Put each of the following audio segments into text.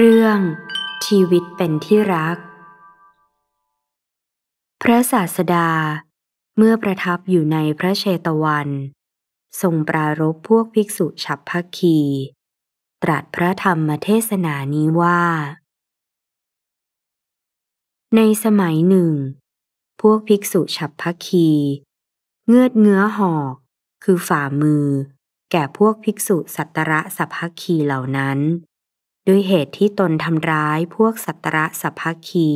เรื่องชีวิตเป็นที่รัก พระศาสดา เมื่อประทับอยู่ในพระเชตวัน ทรงปรารบพวกภิกษุฉับพักคี ตรัสพระธรรมเทศนานี้ว่า ในสมัยหนึ่ง พวกภิกษุฉับพักคี เงื้อเงื้อหอก คือฝ่ามือ แก่พวกภิกษุสัตระสัพพักคีเหล่านั้นด้วยเหตุที่ตนทำร้ายพวกสัตระสัพพคี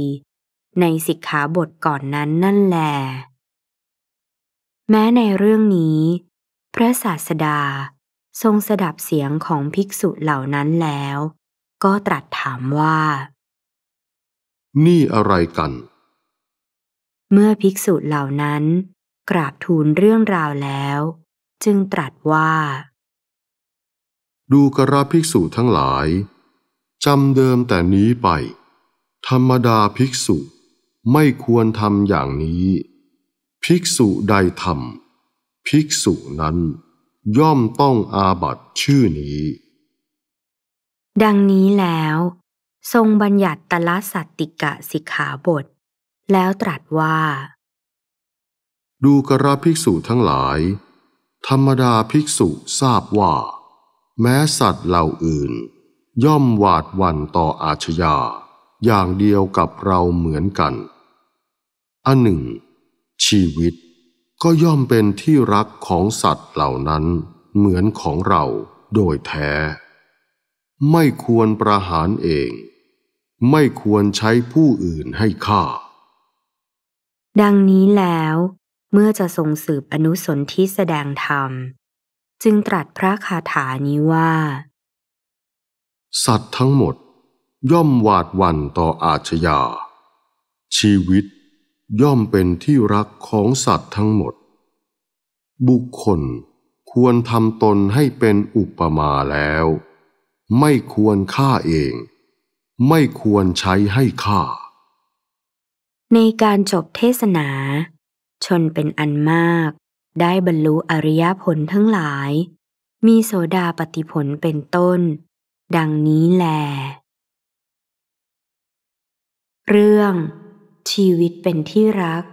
ในสิกขาบทก่อนนั้นนั่นแลแม้ในเรื่องนี้ พระศาสดาทรงสดับเสียงของภิกษุเหล่านั้นแล้ว ก็ตรัสถามว่า นี่อะไรกัน เมื่อภิกษุเหล่านั้น กราบทูลเรื่องราวแล้ว จึงตรัสว่า ดูกระภิกษุทั้งหลายจำเดิมแต่นี้ไป ธรรมดาภิกษุไม่ควรทำอย่างนี้ ภิกษุใดทำภิกษุนั้นย่อมต้องอาบัตชื่อนี้ ดังนี้แล้ว ทรงบัญญัติตละสัตติกะสิกขาบทแล้วตรัสว่า ดูกระภิกษุทั้งหลาย ธรรมดาภิกษุทราบว่า แม้สัตว์เหล่าอื่นย่อมหวาดหวั่นต่ออาชญาอย่างเดียวกับเราเหมือนกัน อันหนึ่ง ชีวิตก็ย่อมเป็นที่รักของสัตว์เหล่านั้นเหมือนของเราโดยแท้ ไม่ควรประหารเอง ไม่ควรใช้ผู้อื่นให้ฆ่า ดังนี้แล้ว เมื่อจะทรงสืบอนุสนธิแสดงธรรม จึงตรัสพระคาถานี้ว่าสัตว์ทั้งหมดย่อมหวาดหวั่นต่ออาชญาชีวิตย่อมเป็นที่รักของสัตว์ทั้งหมด บุคคลควรทำตนให้เป็นอุปมาแล้ว ไม่ควรฆ่าเอง ไม่ควรใช้ให้ฆ่า ในการจบเทศนา ชนเป็นอันมากได้บรรลุอริยผลทั้งหลาย มีโสดาปฏิผลเป็นต้นดังนี้แล เรื่อง ชีวิตเป็นที่รัก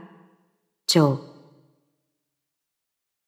จบ